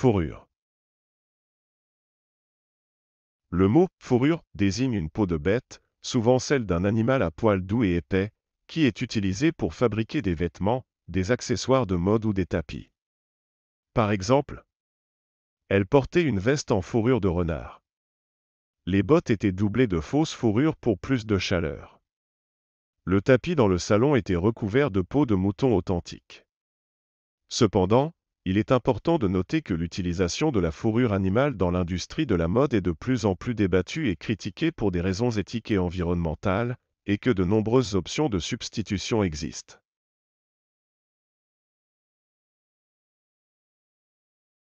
Fourrure. Le mot fourrure désigne une peau de bête, souvent celle d'un animal à poils doux et épais, qui est utilisée pour fabriquer des vêtements, des accessoires de mode ou des tapis. Par exemple, elle portait une veste en fourrure de renard. Les bottes étaient doublées de fausses fourrures pour plus de chaleur. Le tapis dans le salon était recouvert de peau de mouton authentique. Cependant, il est important de noter que l'utilisation de la fourrure animale dans l'industrie de la mode est de plus en plus débattue et critiquée pour des raisons éthiques et environnementales, et que de nombreuses options de substitution existent.